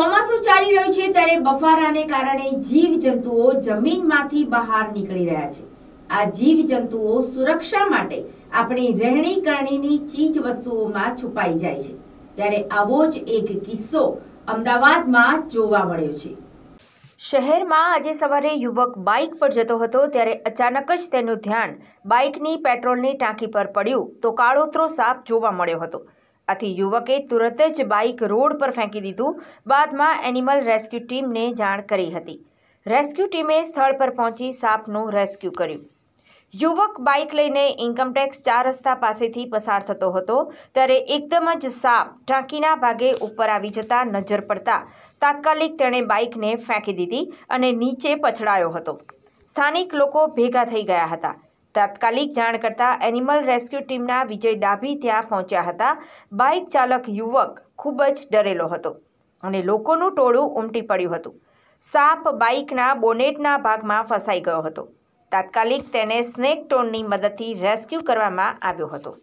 ચોમાસું ચાલી રહ્યું છે ત્યારે બફારાને કારણે જીવજંતુઓ જમીનમાંથી બહાર નીકળી રહ્યા છે આ જીવજંતુઓ સુરક્ષા માટે આપણી રહેણી કરણીની ચીજ વસ્તુઓમાં છુપાઈ જાય છે ત્યારે આવો જ એક કિસ્સો અમદાવાદમાં જોવા મળ્યો છે શહેરમાં આજે સવારે યુવક બાઇક પર જતો હતો ત્યારે અચાનક જ તેનું ધ્યાન બાઇકની પેટ્રોલની ટાંકી પર પડ્યું તો કાળોતરો સાપ જોવા મળ્યો હતો આથી યુવકે તુરત જ બાઇક રોડ પર ફેંકી દીધું બાદમાં એનિમલ રેસ્ક્યુ ટીમને જાણ કરી હતી રેસ્ક્યુ ટીમે સ્થળ પર પહોંચી સાપનું રેસ્ક્યુ કર્યું યુવક બાઇક લઈને ઇન્કમટેક્સ ચાર રસ્તા પાસેથી પસાર થતો હતો ત્યારે એકદમ જ સાપ ટાંકીના ભાગે ઉપર આવી જતા નજર પડતા તાત્કાલિક તેણે બાઇકને ફેંકી દીધી અને નીચે પછડાયો હતો સ્થાનિક લોકો ભેગા થઈ ગયા હતા તાત્કાલિક જાણ કરતાં એનિમલ રેસ્ક્યુ ટીમના વિજય ડાભી ત્યાં પહોંચ્યા હતા બાઇક ચાલક યુવક ખૂબ જ ડરેલો હતો અને લોકોનું ટોળું ઉમટી પડ્યું હતું સાપ બાઇકના બોનેટના ભાગમાં ફસાઈ ગયો હતો તાત્કાલિક તેને સ્નેક ટોનની મદદથી રેસ્ક્યુ કરવામાં આવ્યો હતો